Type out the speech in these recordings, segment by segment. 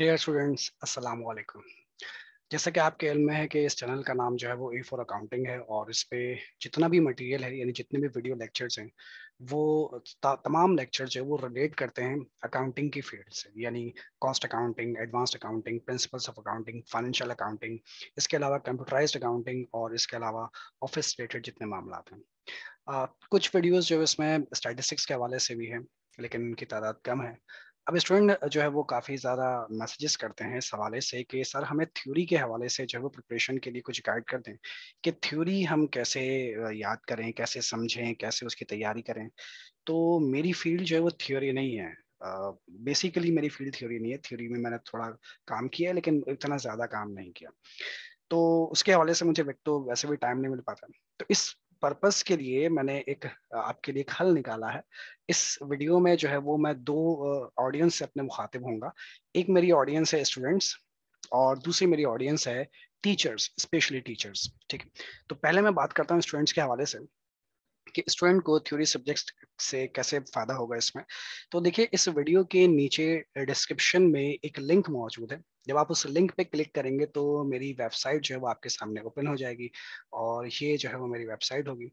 dear students अस्सलाम वालेकुम जैसा कि आपके इल्म में है कि इस चैनल का नाम जो है वो ए फॉर अकाउंटिंग है और इस पर जितना भी मटेरियल है यानी जितने भी वीडियो लेक्चर्स हैं वो तमाम लेक्चर जो है वो रिलेट करते हैं अकाउंटिंग की फील्ड से यानी cost accounting advanced accounting principles of accounting financial accounting इसके अलावा कंप्यूटराइज अकाउंटिंग और इसके अलावा ऑफिस रिलेटेड जितने मामला हैं कुछ वीडियोज़ जो इसमें स्टैटिस्टिक्स के हवाले से भी हैं लेकिन उनकी तादाद कम है अब स्टूडेंट जो है वो काफ़ी ज़्यादा मैसेजेस करते हैं इस हवाले से कि सर हमें थ्योरी के हवाले से जो है वो प्रिपरेशन के लिए कुछ गाइड कर दें कि थ्योरी हम कैसे याद करें कैसे समझें कैसे उसकी तैयारी करें तो मेरी फील्ड जो है वो थ्योरी नहीं है बेसिकली uh, मेरी फील्ड थ्योरी नहीं है थ्योरी में मैंने थोड़ा काम किया है लेकिन इतना ज़्यादा काम नहीं किया तो उसके हवाले से मुझे तो वैसे भी टाइम नहीं मिल पाता तो इस पर्पस के लिए मैंने एक आपके लिए एक हल निकाला है इस वीडियो में जो है वो मैं दो ऑडियंस से अपने मुखातिब होऊंगा एक मेरी ऑडियंस है स्टूडेंट्स और दूसरी मेरी ऑडियंस है टीचर्स स्पेशली टीचर्स ठीक है तो पहले मैं बात करता हूँ स्टूडेंट्स के हवाले से कि स्टूडेंट को थ्योरी सब्जेक्ट से कैसे फ़ायदा होगा इसमें तो देखिए इस वीडियो के नीचे डिस्क्रिप्शन में एक लिंक मौजूद है जब आप उस लिंक पे क्लिक करेंगे तो मेरी वेबसाइट जो है वो आपके सामने ओपन हो जाएगी और ये जो है वो मेरी वेबसाइट होगी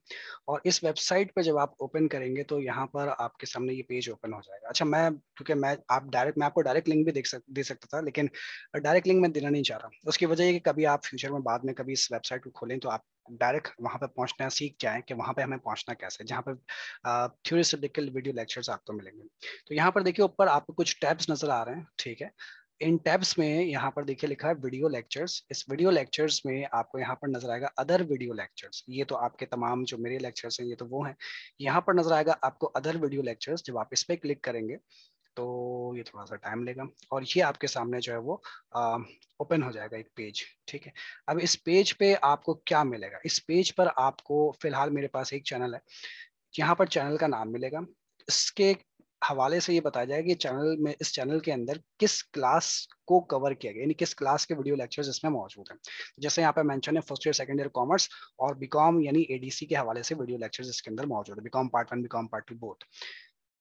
और इस वेबसाइट पे जब आप ओपन करेंगे तो यहाँ पर आपके सामने ये पेज ओपन हो जाएगा अच्छा मैं क्योंकि मैं आप डायरेक्ट मैं आपको डायरेक्ट लिंक भी देख सक दे सकता था लेकिन डायरेक्ट लिंक मैं देना नहीं चाह रहा उसकी वजह ये कि कभी आप फ्यूचर में बाद में कभी इस वेबसाइट को खोलें तो आप डायरेक्ट वहाँ पे पहुँचना सीख जाएं कि वहाँ पे हमें पहुँचना कैसे जहाँ पे थ्योरिटिकल वीडियो लेक्चर्स आपको मिलेंगे तो यहाँ पर देखिए ऊपर आपको कुछ टैब्स नजर आ रहे हैं ठीक है इन टैब्स में यहाँ पर देखिए लिखा है वीडियो लेक्चर्स इस वीडियो लेक्चर्स में आपको यहाँ पर नजर आएगा अदर वीडियो लेक्चर्स ये तो आपके तमाम जो मेरे लेक्चर्स हैं ये तो वो हैं यहाँ पर नजर आएगा आपको अदर वीडियो लेक्चर्स जब आप इस पर क्लिक करेंगे तो ये थोड़ा सा टाइम लेगा और ये आपके सामने जो है वो ओपन हो जाएगा एक पेज ठीक है अब इस पेज पे आपको क्या मिलेगा इस पेज पर आपको फिलहाल मेरे पास एक चैनल है यहाँ पर चैनल का नाम मिलेगा इसके हवाले से ये बताया जाएगा कि चैनल में इस चैनल के अंदर किस क्लास को कवर किया गया यानी किस क्लास के वीडियो लेक्चर्स इसमें मौजूद हैं जैसे यहाँ पे मेंशन है first year second year commerce और बीकॉम यानी एडीसी के हवाले से वीडियो लेक्चर्स इसके अंदर मौजूद है BCom part one BCom part two both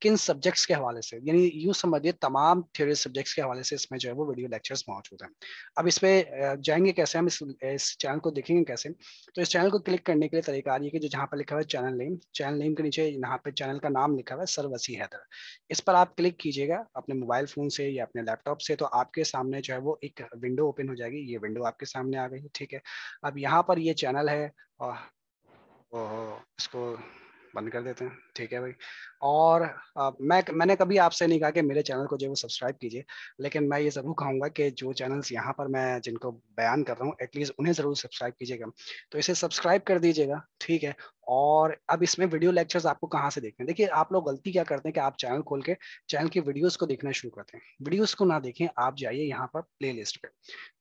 किन सब्जेक्ट्स के हवाले से यानी यूँ समझिए तमाम थ्योरी सब्जेक्ट्स के हवाले से इसमें जो है वो वीडियो लेक्चर्स मौजूद हैं अब इस पर जाएंगे कैसे हम इस, इस चैनल को देखेंगे कैसे तो इस चैनल को क्लिक करने के लिए तरीका आ रही है कि जो जहाँ पर लिखा हुआ है चैनल नेम चैनल नेम के नीचे यहाँ पर चैनल का नाम लिखा हुआ है सर वसी हैदर इस पर आप क्लिक कीजिएगा अपने मोबाइल फ़ोन से या अपने लैपटॉप से तो आपके सामने जो है वो एक विंडो ओपन हो जाएगी ये विंडो आपके सामने आ गई ठीक है अब यहाँ पर ये चैनल है और इसको बंद कर देते हैं ठीक है भाई और आ, मैं मैंने कभी आपसे नहीं कहा कि मेरे चैनल को जो है सब्सक्राइब कीजिए लेकिन मैं ये ज़रूर कहूँगा कि जो चैनल्स यहाँ पर मैं जिनको बयान कर रहा हूँ एटलीस्ट उन्हें ज़रूर सब्सक्राइब कीजिएगा तो इसे सब्सक्राइब कर दीजिएगा ठीक है और अब इसमें वीडियो लेक्चर्स आपको कहाँ से देखने देखिए आप लोग गलती क्या करते हैं कि आप चैनल खोल के चैनल के वीडियोस को देखना शुरू करते हैं वीडियोस को ना देखें आप जाइए यहाँ पर प्लेलिस्ट पे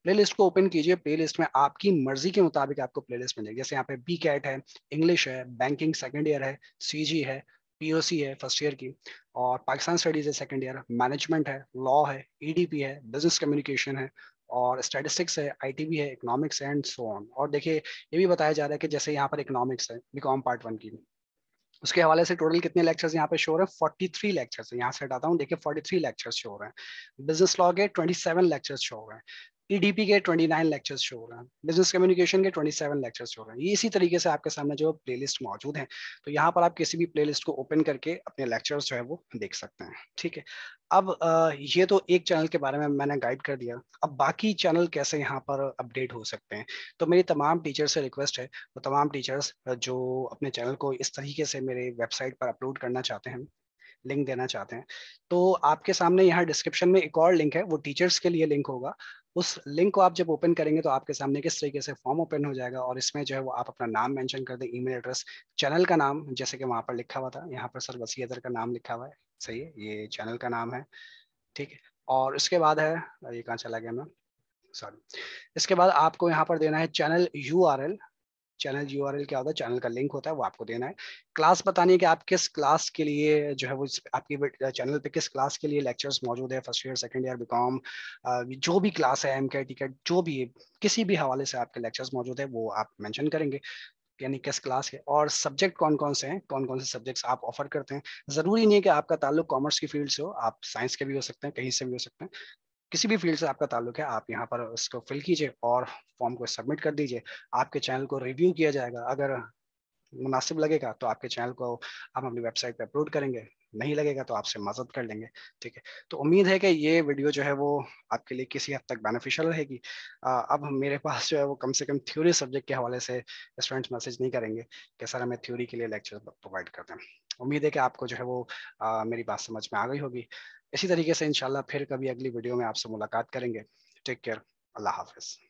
प्लेलिस्ट को ओपन कीजिए प्लेलिस्ट में आपकी मर्जी के मुताबिक आपको प्लेलिस्ट मिलेगी जैसे यहाँ पे बी कैट है इंग्लिश है बैंकिंग सेकेंड ईयर है सी है पी है फर्स्ट ईयर की और पाकिस्तान स्टडीज है सेकेंड ईयर मैनेजमेंट है लॉ है ई e है बिजनेस कम्युनिकेशन है और स्टैटिस्टिक्स है टी भी है इकोनॉमिक्स एंड सो ऑन और देखिए ये भी बताया जा रहा है कि जैसे यहाँ पर इकोनॉमिक्स है बीकॉम पार्ट वन की उसके हवाले से टोटल कितने लेक्चर्स यहाँ पे शो रहे हैं फोर्टी थ्री लेक्चर्स यहाँ से हटाता हूँ देखिए फोर्टी थ्री लेक्चर्स शो रहे हैं बिजनेस लॉ के ट्वेंटी सेवन लेक्चर्स शो रहे हैं ईडीपी के 29 लेक्चर्स शो हो रहे हैं बिजनेस कम्युनिकेशन के 27 लेक्चर्स शो हो रहे हैं इसी तरीके से आपके सामने जो प्लेलिस्ट मौजूद है तो यहाँ पर आप किसी भी प्लेलिस्ट को ओपन करके अपने लेक्चर्स जो है वो देख सकते हैं ठीक है अब ये तो एक चैनल के बारे में मैंने गाइड कर दिया अब बाकी चैनल कैसे यहाँ पर अपडेट हो सकते हैं तो मेरी तमाम टीचर्स से रिक्वेस्ट है वो तो तमाम टीचर्स जो अपने चैनल को इस तरीके से मेरे वेबसाइट पर अपलोड करना चाहते हैं लिंक देना चाहते हैं तो आपके सामने यहाँ डिस्क्रिप्शन में एक और लिंक है वो टीचर्स के लिए लिंक होगा उस लिंक को आप जब ओपन करेंगे तो आपके सामने किस तरीके से फॉर्म ओपन हो जाएगा और इसमें जो है वो आप अपना नाम मेंशन कर दें ईमेल एड्रेस चैनल का नाम जैसे कि वहाँ पर लिखा हुआ था यहाँ पर सर वसी अदर का नाम लिखा हुआ है सही है ये चैनल का नाम है ठीक है और इसके बाद है ये कहाँ चला गया मैं सॉरी इसके बाद आपको यहाँ पर देना है चैनल यू आर एल चैनल यू क्या होता है चैनल का लिंक होता है वो आपको देना है क्लास बतानी है कि आप किस क्लास के लिए जो है वो आपकी चैनल पे किस क्लास के लिए लेक्चर्स मौजूद है first year second year BCom जो भी क्लास है एम के टिकट जो भी किसी भी हवाले से आपके लेक्चर्स मौजूद है वो आप मैंशन करेंगे यानी किस क्लास के और सब्जेक्ट कौन कौन से हैं कौन कौन से सब्जेक्ट्स आप ऑफर करते हैं ज़रूरी नहीं है कि आपका ताल्लुक कॉमर्स की फील्ड से हो आप साइंस के भी हो सकते हैं कहीं से भी हो सकते हैं किसी भी फील्ड से आपका ताल्लुक है आप यहाँ पर उसको फिल कीजिए और फॉर्म को सबमिट कर दीजिए आपके चैनल को रिव्यू किया जाएगा अगर मुनासिब लगेगा तो आपके चैनल को हम अपनी वेबसाइट पर अपलोड करेंगे नहीं लगेगा तो आपसे मदद कर लेंगे ठीक है तो उम्मीद है कि ये वीडियो जो है वो आपके लिए किसी हद तक बेनिफिशियल रहेगी अब मेरे पास जो है वो कम से कम थ्योरी सब्जेक्ट के हवाले से स्टूडेंट्स मैसेज नहीं करेंगे कि सर हमें थ्योरी के लिए लेक्चर प्रोवाइड कर दें उम्मीद है कि आपको जो है वो आ, मेरी बात समझ में आ गई होगी इसी तरीके से इनशाला फिर कभी अगली वीडियो में आपसे मुलाकात करेंगे टेक केयर अल्लाह हाफिज़